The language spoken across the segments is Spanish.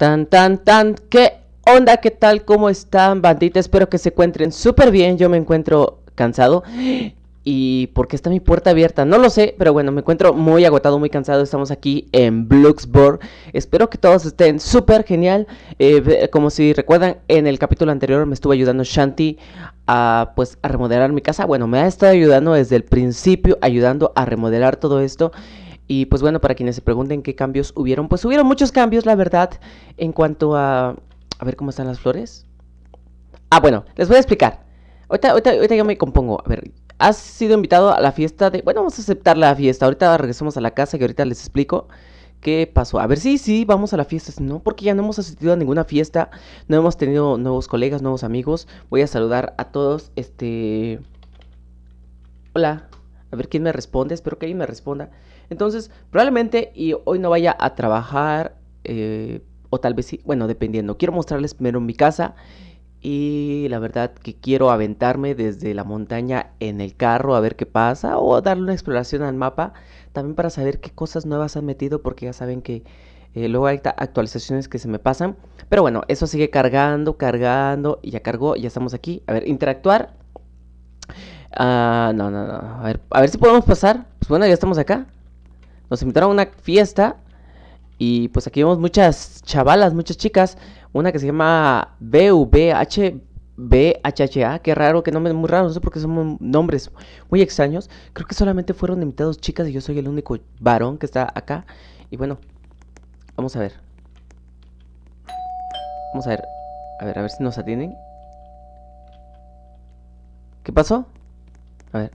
Tan, tan, tan, ¿qué onda? ¿Qué tal? ¿Cómo están, bandita? Espero que se encuentren súper bien. Yo me encuentro cansado. ¿Y por qué está mi puerta abierta? No lo sé, pero bueno, me encuentro muy agotado, muy cansado. Estamos aquí en Bloxburg. Espero que todos estén súper genial. Eh, como si recuerdan, en el capítulo anterior me estuvo ayudando Shanti a, pues, a remodelar mi casa. Bueno, me ha estado ayudando desde el principio, ayudando a remodelar todo esto. Y pues bueno, para quienes se pregunten qué cambios hubieron, pues hubieron muchos cambios, la verdad, en cuanto a... A ver cómo están las flores. Ah, bueno, les voy a explicar. Ahorita, ahorita, me compongo. A ver, has sido invitado a la fiesta de... Bueno, vamos a aceptar la fiesta. Ahorita regresamos a la casa y ahorita les explico qué pasó. A ver, sí, sí, vamos a la fiesta. No, porque ya no hemos asistido a ninguna fiesta. No hemos tenido nuevos colegas, nuevos amigos. Voy a saludar a todos. Este... Hola. A ver quién me responde. Espero que alguien me responda. Entonces, probablemente y hoy no vaya a trabajar, eh, o tal vez sí, bueno, dependiendo. Quiero mostrarles primero mi casa y la verdad que quiero aventarme desde la montaña en el carro a ver qué pasa o darle una exploración al mapa también para saber qué cosas nuevas han metido porque ya saben que eh, luego hay actualizaciones que se me pasan pero bueno eso sigue cargando cargando y ya cargó ya estamos aquí a ver interactuar ah, no no no a ver a ver si podemos pasar pues bueno ya estamos acá nos invitaron a una fiesta y pues aquí vemos muchas chavalas, muchas chicas. Una que se llama BVH. BHHA, qué raro, qué nombre muy raro, no sé por qué son nombres muy extraños. Creo que solamente fueron invitados chicas y yo soy el único varón que está acá. Y bueno, vamos a ver. Vamos a ver, a ver, a ver si nos atienden. ¿Qué pasó? A ver.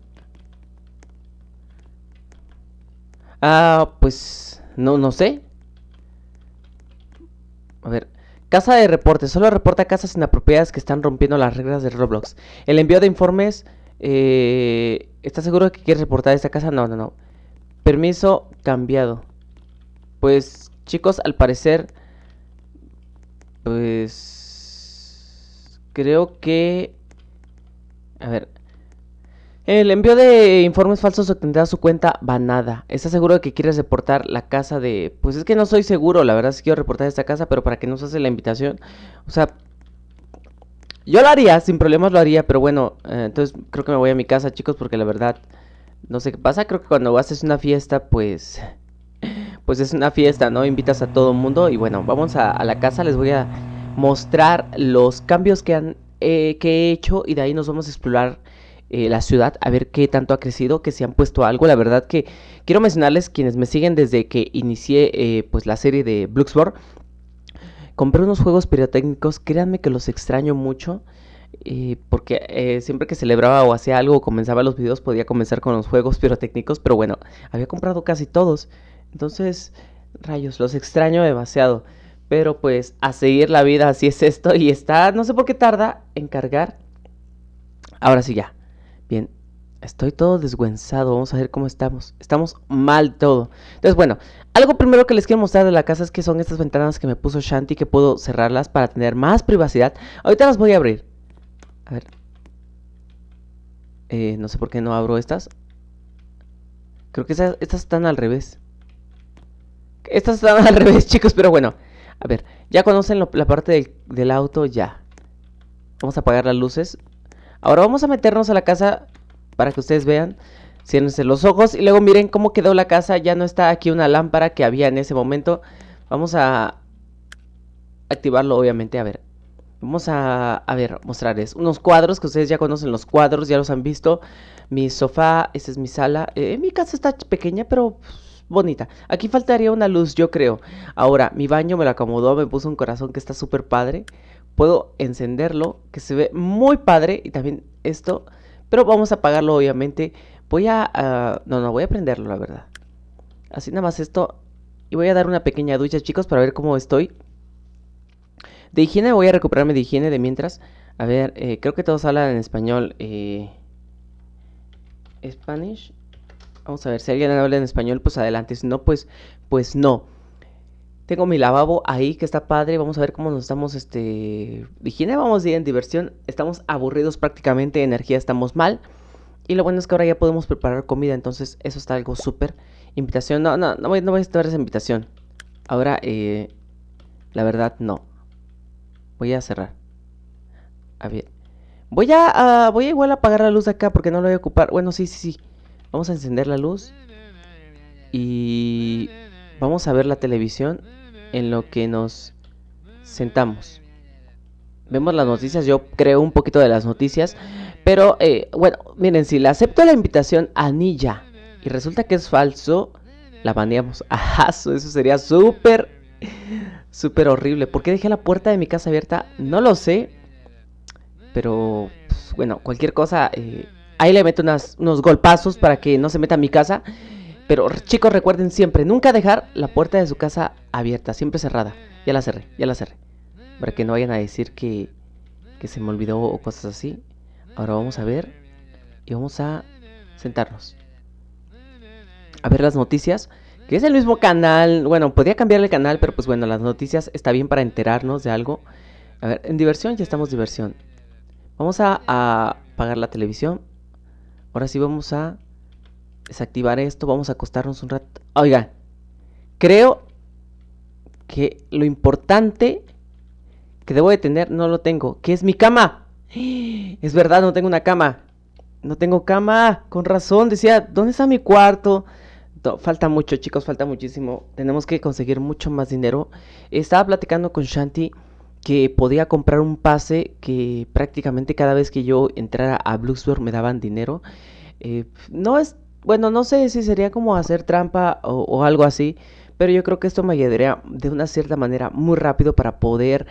Ah, pues no, no sé. A ver. Casa de reportes. Solo reporta casas inapropiadas que están rompiendo las reglas de Roblox. El envío de informes. Eh, ¿Estás seguro que quieres reportar esta casa? No, no, no. Permiso cambiado. Pues, chicos, al parecer. Pues. Creo que. A ver. El envío de informes falsos obtendrá su cuenta banada. ¿Estás seguro de que quieres reportar la casa de.? Pues es que no soy seguro, la verdad, que quiero reportar esta casa, pero para que nos hace la invitación. O sea. Yo lo haría, sin problemas lo haría, pero bueno, eh, entonces creo que me voy a mi casa, chicos, porque la verdad. No sé qué pasa, creo que cuando haces una fiesta, pues. Pues es una fiesta, ¿no? Invitas a todo el mundo y bueno, vamos a, la casa, les voy a mostrar los cambios que han eh, que he hecho y de ahí nos vamos a explorar eh, la ciudad, a ver qué tanto ha crecido, que se han puesto algo. La verdad que quiero mencionarles quienes me siguen desde que inicié eh, pues la serie de Bluxboard. Compré unos juegos pirotécnicos, créanme que los extraño mucho. Eh, porque siempre que celebraba o hacía algo o comenzaba los videos podía comenzar con los juegos pirotécnicos, pero bueno, había comprado casi todos. Entonces, rayos, los extraño demasiado. Pero pues a seguir la vida, así es esto. Y está, no sé por qué tarda en cargar. Ahora sí ya, Estoy todo desgüenzado. Vamos a ver cómo estamos. Estamos mal todo. Entonces, bueno, algo primero que les quiero mostrar de la casa es que son estas ventanas que me puso Shanti que puedo cerrarlas para tener más privacidad. Ahorita las voy a abrir. A ver. Eh, no sé por qué no abro estas. Creo que estas están al revés. Estas están al revés, chicos, pero bueno. A ver, ya conocen la parte del, del auto, ya. Vamos a apagar las luces. Ahora vamos a meternos a la casa para que ustedes vean. Ciérrense los ojos y luego miren cómo quedó la casa. Ya no está aquí una lámpara que había en ese momento. Vamos a activarlo, obviamente. A ver, vamos a, a ver, mostrarles unos cuadros que ustedes ya conocen. Los cuadros, ya los han visto. Mi sofá, esa es mi sala. Eh, mi casa está pequeña, pero pues, bonita. Aquí faltaría una luz, yo creo. Ahora, mi baño me lo acomodó, me puso un corazón que está súper padre. Puedo encenderlo, que se ve muy padre. Y también esto pero vamos a apagarlo, obviamente. Voy a... no, no, voy a prenderlo, la verdad. Así nada más esto. Y voy a dar una pequeña ducha, chicos, para ver cómo estoy. De higiene voy a recuperarme de higiene de mientras. A ver, eh, creo que todos hablan en español. Eh, Spanish. Vamos a ver, si alguien habla en español, pues adelante. Si no, pues, pues no. Tengo mi lavabo ahí que está padre. Vamos a ver cómo nos estamos, este, higiene. Vamos bien, diversión. Estamos aburridos prácticamente, energía estamos mal. Y lo bueno es que ahora ya podemos preparar comida, entonces eso está algo súper. Invitación, no, no, no voy, no voy a estar esa invitación. Ahora, eh, la verdad, no. Voy a cerrar. A ah, ver. Voy a, ah, voy a igual a apagar la luz de acá porque no lo voy a ocupar. Bueno, sí, sí, sí. Vamos a encender la luz. Y vamos a ver la televisión en lo que nos sentamos. Vemos las noticias, yo creo un poquito de las noticias, pero eh, bueno, miren, si le acepto la invitación a Nilla y resulta que es falso, la baneamos. eso sería súper, súper horrible. ¿Por qué dejé la puerta de mi casa abierta? No lo sé, pero pues, bueno, cualquier cosa, eh, ahí le meto unos golpazos para que no se meta en mi casa. Pero chicos, recuerden siempre, nunca dejar la puerta de su casa abierta, siempre cerrada. Ya la cerré, ya la cerré. Para que no vayan a decir que, que se me olvidó o cosas así. Ahora vamos a ver y vamos a sentarnos. A ver las noticias, que es el mismo canal. Bueno, podía cambiar el canal, pero pues bueno, las noticias está bien para enterarnos de algo. A ver, en diversión ya estamos diversión. Vamos a, a apagar la televisión. Ahora sí vamos a desactivar esto, vamos a acostarnos un rato. Oiga, creo que lo importante que debo de tener no lo tengo, que es mi cama. Es verdad, no tengo una cama. No tengo cama, con razón. Decía, ¿dónde está mi cuarto? falta mucho, chicos, falta muchísimo. Tenemos que conseguir mucho más dinero. Estaba platicando con Shanti que podía comprar un pase que prácticamente cada vez que yo entrara a Bloomsburg me daban dinero. Eh, no es bueno, no sé si sería como hacer trampa o, algo así, pero yo creo que esto me ayudaría de una cierta manera muy rápido para poder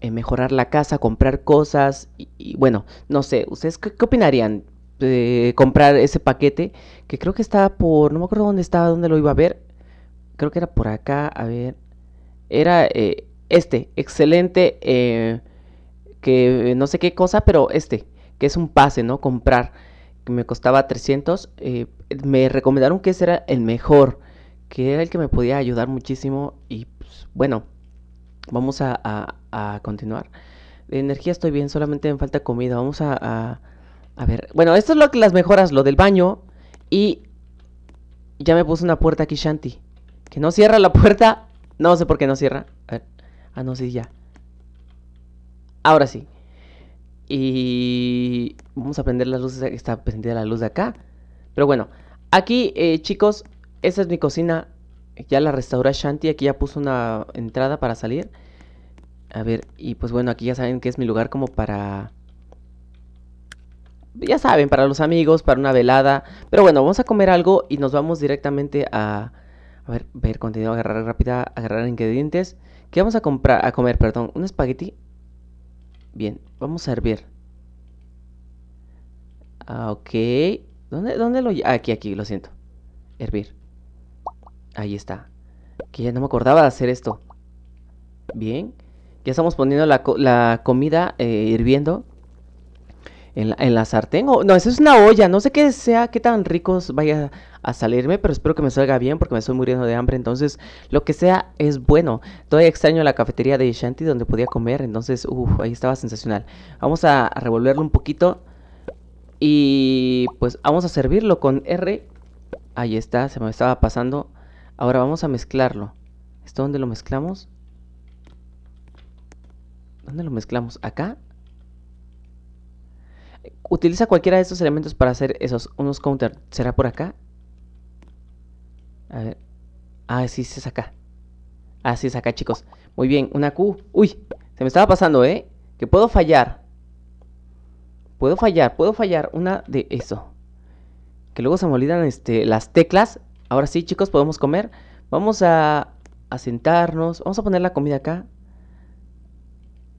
eh, mejorar la casa, comprar cosas y, bueno, no sé, ¿ustedes qué, opinarían? de comprar ese paquete que creo que estaba por, no me acuerdo dónde estaba, dónde lo iba a ver, creo que era por acá, a ver, era eh, este, excelente, eh, que no sé qué cosa, pero este, que es un pase, ¿no? Comprar que me costaba 300, eh, me recomendaron que ese era el mejor, que era el que me podía ayudar muchísimo y pues, bueno, vamos a, continuar. De energía estoy bien, solamente me falta comida, vamos a, a, ver. Bueno, esto es lo que las mejoras, lo del baño y ya me puse una puerta aquí, Shanti. Que no cierra la puerta. No sé por qué no cierra. A ver. Ah, no, sí, ya. Ahora sí. Y vamos a prender las luces, está prendida la luz de acá. Pero bueno, aquí eh, chicos, esa es mi cocina. Ya la restaura Shanti, aquí ya puso una entrada para salir. A ver, y pues bueno, aquí ya saben que es mi lugar como para... Ya saben, para los amigos, para una velada. Pero bueno, vamos a comer algo y nos vamos directamente a... A ver, ver contenido, agarrar rápida, agarrar ingredientes. ¿Qué vamos a comprar? A comer, perdón. Un espagueti Bien, vamos a hervir. Ah, ok. ¿Dónde, dónde lo...? aquí, aquí, lo siento. Hervir. Ahí está. Que ya no me acordaba de hacer esto. Bien. Ya estamos poniendo la, comida eh, hirviendo en la, sartén. O, no, eso es una olla. No sé qué sea, qué tan ricos vaya a salirme, pero espero que me salga bien porque me estoy muriendo de hambre. Entonces, lo que sea es bueno. Todavía extraño la cafetería de Shanti donde podía comer. Entonces, uff, ahí estaba sensacional. Vamos a, revolverlo un poquito. Y pues vamos a servirlo con R. Ahí está, se me estaba pasando. Ahora vamos a mezclarlo. ¿Esto dónde lo mezclamos? ¿Dónde lo mezclamos? ¿Acá? Utiliza cualquiera de estos elementos para hacer esos unos counter. ¿Será por acá? A ver. Ah, sí, es acá. Ah, sí, es acá, chicos. Muy bien, una Q. Uy, se me estaba pasando, ¿eh? Que puedo fallar. Puedo fallar, puedo fallar una de eso. Que luego se molidan este, las teclas. Ahora sí, chicos, podemos comer. Vamos a sentarnos. Vamos a poner la comida acá.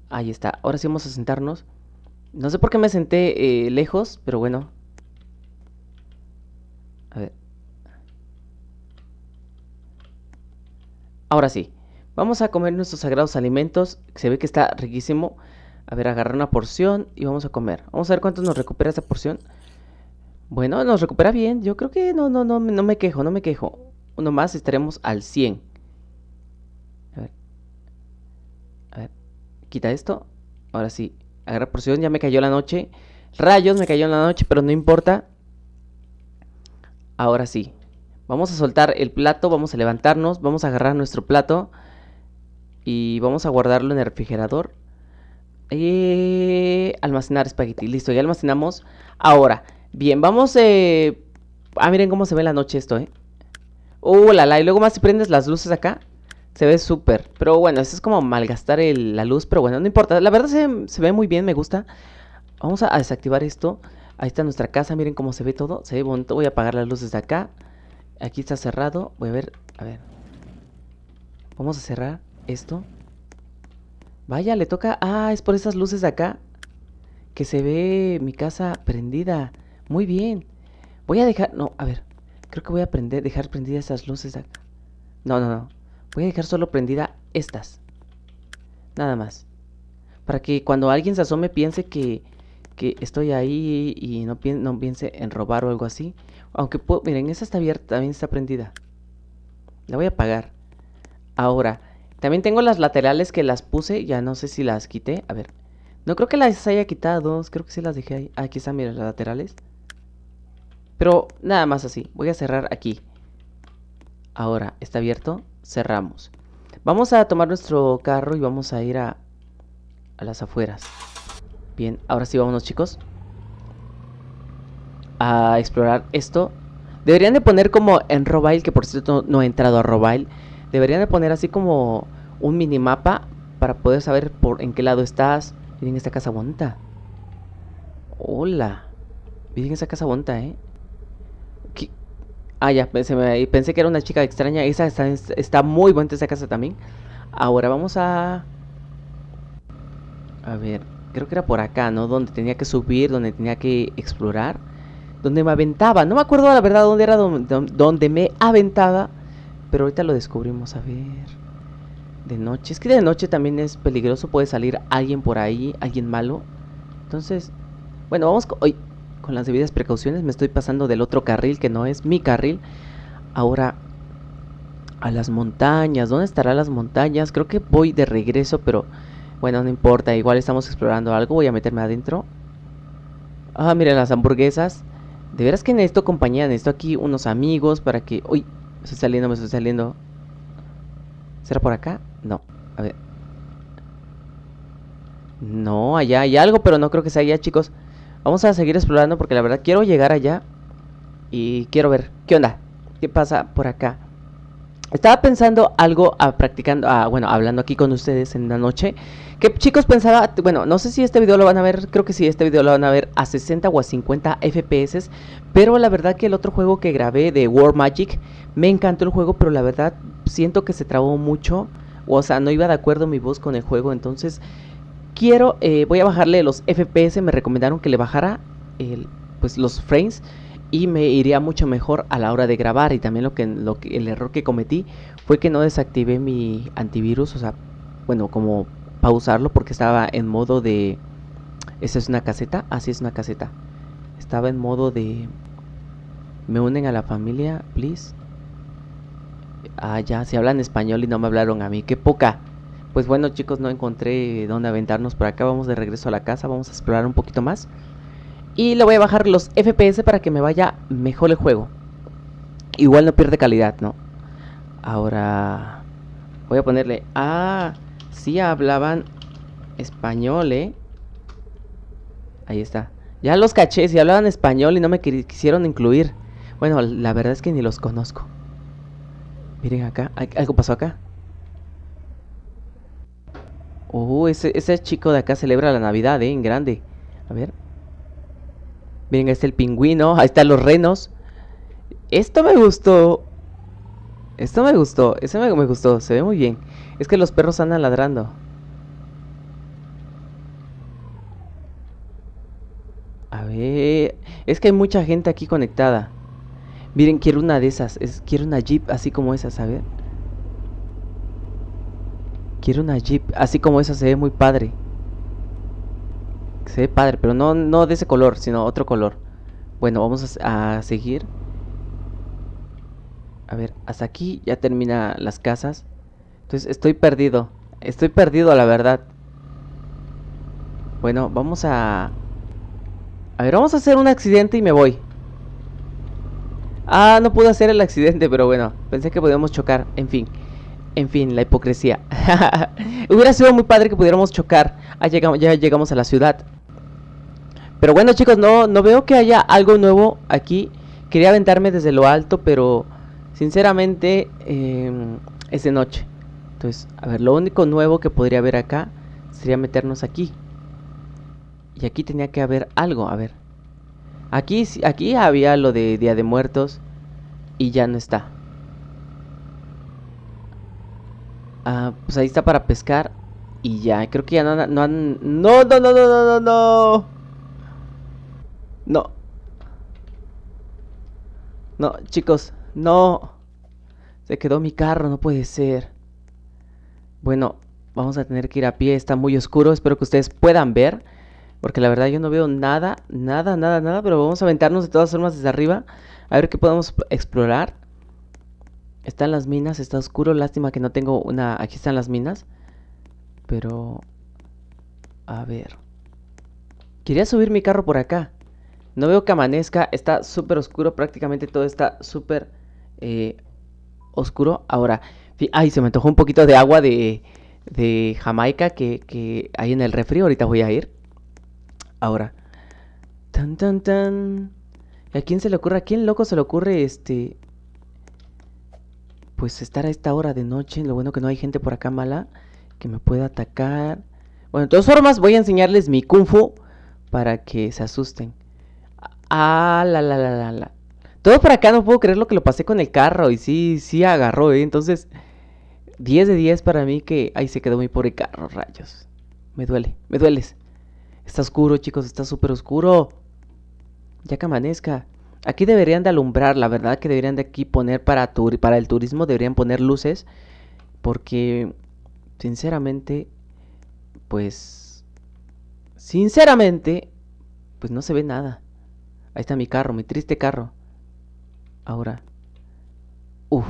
Ahí está. Ahora sí vamos a sentarnos. No sé por qué me senté eh, lejos, pero bueno. A ver. Ahora sí. Vamos a comer nuestros sagrados alimentos. Se ve que está riquísimo. A ver, agarrar una porción y vamos a comer. Vamos a ver cuánto nos recupera esa porción. Bueno, nos recupera bien. Yo creo que no, no, no, no me quejo, no me quejo. Uno más estaremos al 100. A ver. A ver. Quita esto. Ahora sí agarra porción, ya me cayó la noche. Rayos, me cayó la noche, pero no importa. Ahora sí. Vamos a soltar el plato, vamos a levantarnos, vamos a agarrar nuestro plato y vamos a guardarlo en el refrigerador. y eh, almacenar espagueti, listo, ya almacenamos. Ahora, bien, vamos... a... Eh, ah, miren cómo se ve la noche esto, ¿eh? Uh, la, la, y luego más si prendes las luces acá, se ve súper. Pero bueno, eso es como malgastar la luz. Pero bueno, no importa. La verdad se, ve muy bien, me gusta. Vamos a, desactivar esto. Ahí está nuestra casa. Miren cómo se ve todo. Se ve bonito. Voy a apagar las luces de acá. Aquí está cerrado. Voy a ver. A ver. Vamos a cerrar esto. Vaya, le toca... Ah, es por esas luces de acá. Que se ve mi casa prendida. Muy bien. Voy a dejar... No, a ver. Creo que voy a dejar prendidas esas luces de acá. No, no, no. Voy a dejar solo prendida estas. Nada más. Para que cuando alguien se asome piense que, que estoy ahí y no, piense, piense en robar o algo así. Aunque puedo, miren, esa está abierta, también está prendida. La voy a apagar. Ahora, también tengo las laterales que las puse, ya no sé si las quité. A ver, no creo que las haya quitado, creo que sí las dejé ahí. Ah, aquí están, miren, las laterales. Pero nada más así, voy a cerrar aquí. Ahora, está abierto cerramos. Vamos a tomar nuestro carro y vamos a ir a, a las afueras. Bien, ahora sí vámonos chicos. A explorar esto. Deberían de poner como en Robile, que por cierto no he entrado a Robile. Deberían de poner así como un minimapa para poder saber por en qué lado estás. Miren esta casa bonita. Hola. Miren esa casa bonita, eh. Ah, ya, pensé, que era una chica extraña. Esa está, muy buena esa casa también. Ahora vamos a... A ver, creo que era por acá, ¿no? Donde tenía que subir, donde tenía que explorar. Donde me aventaba. No me acuerdo la verdad dónde era donde, donde me aventaba. Pero ahorita lo descubrimos, a ver. De noche. Es que de noche también es peligroso. Puede salir alguien por ahí, alguien malo. Entonces, bueno, vamos con con las debidas precauciones, me estoy pasando del otro carril que no es mi carril. Ahora, a las montañas, ¿dónde estarán las montañas? Creo que voy de regreso, pero bueno, no importa, igual estamos explorando algo, voy a meterme adentro. Ah, miren las hamburguesas. De veras que necesito compañía, necesito aquí unos amigos para que... Uy, me estoy saliendo, me estoy saliendo. ¿Será por acá? No, a ver. No, allá hay algo, pero no creo que sea allá, chicos. Vamos a seguir explorando porque la verdad quiero llegar allá y quiero ver qué onda, qué pasa por acá. Estaba pensando algo, a, ah, practicando, a, ah, bueno, hablando aquí con ustedes en la noche. Que chicos pensaba, bueno, no sé si este video lo van a ver, creo que sí, este video lo van a ver a 60 o a 50 FPS. Pero la verdad que el otro juego que grabé de War Magic, me encantó el juego, pero la verdad siento que se trabó mucho. O sea, no iba de acuerdo mi voz con el juego, entonces Quiero, eh, voy a bajarle los FPS, me recomendaron que le bajara pues los frames y me iría mucho mejor a la hora de grabar y también lo que, el error que cometí fue que no desactivé mi antivirus, o sea, bueno, como pausarlo porque estaba en modo de esa es una caseta, así es una caseta. Estaba en modo de me unen a la familia, please. Ah, ya, si hablan español y no me hablaron a mí, qué poca. Pues bueno chicos, no encontré dónde aventarnos por acá. Vamos de regreso a la casa, vamos a explorar un poquito más. Y le voy a bajar los FPS para que me vaya mejor el juego. Igual no pierde calidad, ¿no? Ahora... Voy a ponerle... Ah, sí hablaban español, ¿eh? Ahí está. Ya los caché, si hablaban español y no me quisieron incluir. Bueno, la verdad es que ni los conozco. Miren acá, algo pasó acá. Oh, ese, chico de acá celebra la Navidad, ¿eh? En grande. A ver. Miren, ahí está el pingüino. Ahí están los renos. Esto me gustó. Esto me gustó. eso me, gustó. Se ve muy bien. Es que los perros andan ladrando. A ver. Es que hay mucha gente aquí conectada. Miren, quiero una de esas. Es, quiero una Jeep así como esa, A Quiero una Jeep, así como esa se ve muy padre. Se ve padre, pero no, no de ese color, sino otro color. Bueno, vamos a, a seguir. A ver, hasta aquí ya termina las casas. Entonces estoy perdido. Estoy perdido, la verdad. Bueno, vamos a... A ver, vamos a hacer un accidente y me voy. Ah, no pude hacer el accidente, pero bueno, pensé que podíamos chocar. En fin. En fin, la hipocresía. Hubiera sido muy padre que pudiéramos chocar. Ah, llegamos, ya llegamos a la ciudad. Pero bueno, chicos, no, no veo que haya algo nuevo aquí. Quería aventarme desde lo alto, pero sinceramente eh, es de noche. Entonces, a ver, lo único nuevo que podría haber acá sería meternos aquí. Y aquí tenía que haber algo, a ver. Aquí, aquí había lo de Día de Muertos y ya no está. Ah, pues ahí está para pescar. Y ya, creo que ya no, no han... No, no, no, no, no, no, no. No. No, chicos, no. Se quedó mi carro, no puede ser. Bueno, vamos a tener que ir a pie, está muy oscuro, espero que ustedes puedan ver. Porque la verdad yo no veo nada, nada, nada, nada, pero vamos a aventarnos de todas formas desde arriba. A ver qué podemos explorar. Están las minas, está oscuro. Lástima que no tengo una... Aquí están las minas. Pero... A ver. Quería subir mi carro por acá. No veo que amanezca. Está súper oscuro. Prácticamente todo está súper eh, oscuro. Ahora... Ay, se me antojó un poquito de agua de, de Jamaica que, que hay en el refri. Ahorita voy a ir. Ahora. Tan, tan, tan. ¿A quién se le ocurre? ¿A quién loco se le ocurre este pues estar a esta hora de noche, lo bueno que no hay gente por acá mala que me pueda atacar. Bueno, de todas formas voy a enseñarles mi kung fu para que se asusten. Ah, la, la, la, la, la. Todo por acá, no puedo creer lo que lo pasé con el carro y sí, sí agarró, ¿eh? Entonces, 10 de 10 para mí que ahí se quedó mi pobre carro, rayos. Me duele, me dueles. Está oscuro, chicos, está súper oscuro. Ya que amanezca. Aquí deberían de alumbrar, la verdad que deberían de aquí poner para, el turismo, deberían poner luces, porque sinceramente, pues, sinceramente, pues no se ve nada. Ahí está mi carro, mi triste carro. Ahora, Uf,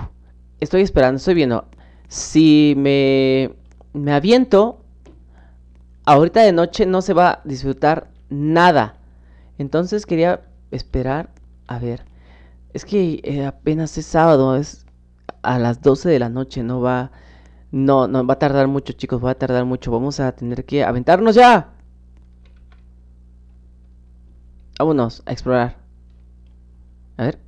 estoy esperando, estoy viendo. Si me, me aviento, ahorita de noche no se va a disfrutar nada. Entonces quería esperar a ver, es que eh, apenas es sábado, es a las 12 de la noche, no va... No, no, va a tardar mucho, chicos, va a tardar mucho. Vamos a tener que aventarnos ya. Vámonos a explorar. A ver.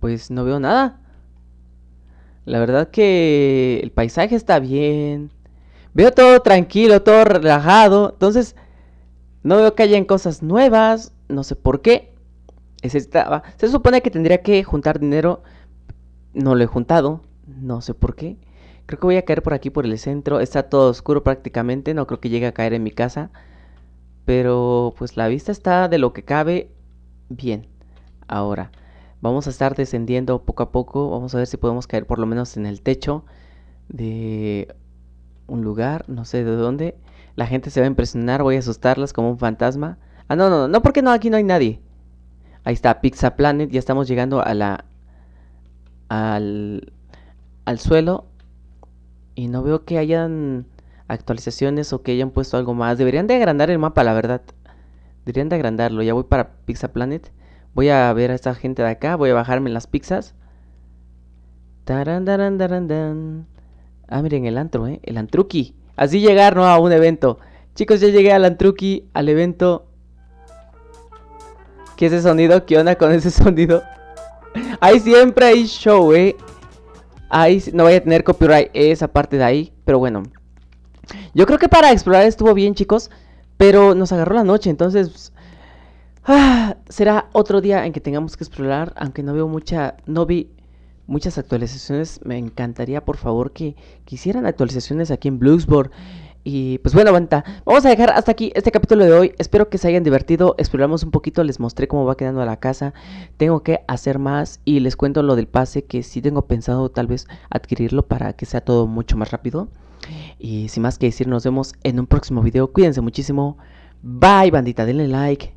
Pues no veo nada. La verdad que el paisaje está bien. Veo todo tranquilo, todo relajado. Entonces, no veo que hayan cosas nuevas no sé por qué. se supone que tendría que juntar dinero. No lo he juntado. No sé por qué. Creo que voy a caer por aquí, por el centro. Está todo oscuro prácticamente. No creo que llegue a caer en mi casa. Pero pues la vista está de lo que cabe bien. Ahora, vamos a estar descendiendo poco a poco. Vamos a ver si podemos caer por lo menos en el techo de un lugar. No sé de dónde. La gente se va a impresionar. Voy a asustarlas como un fantasma. Ah, no, no, no, porque no, aquí no hay nadie. Ahí está, Pizza Planet, ya estamos llegando a la... Al, al suelo. Y no veo que hayan actualizaciones o que hayan puesto algo más. Deberían de agrandar el mapa, la verdad. Deberían de agrandarlo. Ya voy para Pizza Planet. Voy a ver a esta gente de acá. Voy a bajarme las pizzas. Taran, taran, taran, ah, miren el antro, ¿eh? El antruki. Así llegar, ¿no? A un evento. Chicos, ya llegué al antruki, al evento. Que ese sonido? ¿Qué onda con ese sonido? ahí siempre hay show, eh. Ahí no voy a tener copyright esa parte de ahí, pero bueno. Yo creo que para explorar estuvo bien, chicos. Pero nos agarró la noche, entonces. Ah, será otro día en que tengamos que explorar. Aunque no veo mucha. No vi muchas actualizaciones. Me encantaría, por favor, que, hicieran actualizaciones aquí en Bluesboard. Y pues bueno, banda, vamos a dejar hasta aquí este capítulo de hoy. Espero que se hayan divertido. Exploramos un poquito, les mostré cómo va quedando la casa. Tengo que hacer más y les cuento lo del pase que sí tengo pensado tal vez adquirirlo para que sea todo mucho más rápido. Y sin más que decir, nos vemos en un próximo video. Cuídense muchísimo. Bye, bandita, denle like